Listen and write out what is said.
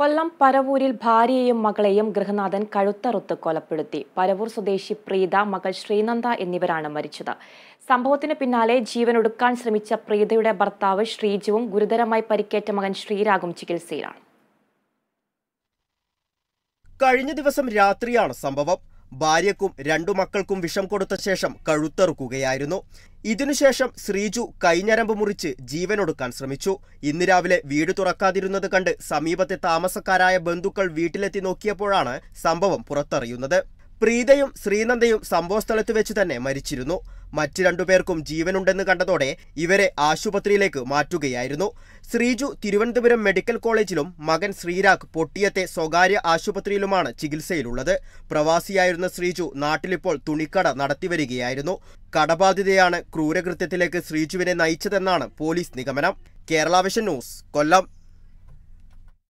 കൊല്ലം പരവൂരിൽ ഭാര്യയെയും മകളെയും ഗൃഹനാഥൻ കഴുത്തറുത്ത് കൊലപ്പെടുത്തി പരവൂർ സ്വദേശി പ്രീത മകൾ ശ്രീനന്ദ എന്നിവരാണ് മരിച്ചത് സംഭവത്തിന് പിന്നാലെ ഒടുക്കാൻ ശ്രമിച്ച പ്രീതയുടെ ഭർത്താവ് ശ്രീജുവും ഗുരുതരമായി പരിക്കേറ്റ മകൻ ശ്രീരാഗും ചികിത്സയിലാണ് കഴിഞ്ഞ ദിവസം രാത്രിയാണ് സംഭവം ഭാര്യക്കും രണ്ടു മക്കൾക്കും വിഷം കൊടുത്ത ശേഷം കഴുത്തറുക്കുകയായിരുന്നു ഇതിനുശേഷം ശ്രീജു കൈഞ്ഞരമ്പ് മുറിച്ച് ജീവനൊടുക്കാൻ ശ്രമിച്ചു ഇന്ന് രാവിലെ വീട് തുറക്കാതിരുന്നത് കണ്ട് സമീപത്തെ താമസക്കാരായ ബന്ധുക്കൾ വീട്ടിലെത്തി നോക്കിയപ്പോഴാണ് സംഭവം പുറത്തറിയുന്നത് പ്രീതയും ശ്രീനന്ദയും സംഭവസ്ഥലത്ത് വെച്ച് തന്നെ മരിച്ചിരുന്നു മറ്റ് രണ്ടുപേർക്കും ജീവനുണ്ടെന്ന് കണ്ടതോടെ ഇവരെ ആശുപത്രിയിലേക്ക് മാറ്റുകയായിരുന്നു ശ്രീജു തിരുവനന്തപുരം മെഡിക്കൽ കോളേജിലും മകൻ ശ്രീരാഗ് പൊട്ടിയത്തെ സ്വകാര്യ ആശുപത്രിയിലുമാണ് ചികിത്സയിലുള്ളത് പ്രവാസിയായിരുന്ന ശ്രീജു നാട്ടിലിപ്പോൾ തുണിക്കട നടത്തിവരികയായിരുന്നു കടബാധിതയാണ് ക്രൂരകൃത്യത്തിലേക്ക് ശ്രീജുവിനെ നയിച്ചതെന്നാണ് പോലീസ് നിഗമനം കേരള വിഷൻ ന്യൂസ് കൊല്ലം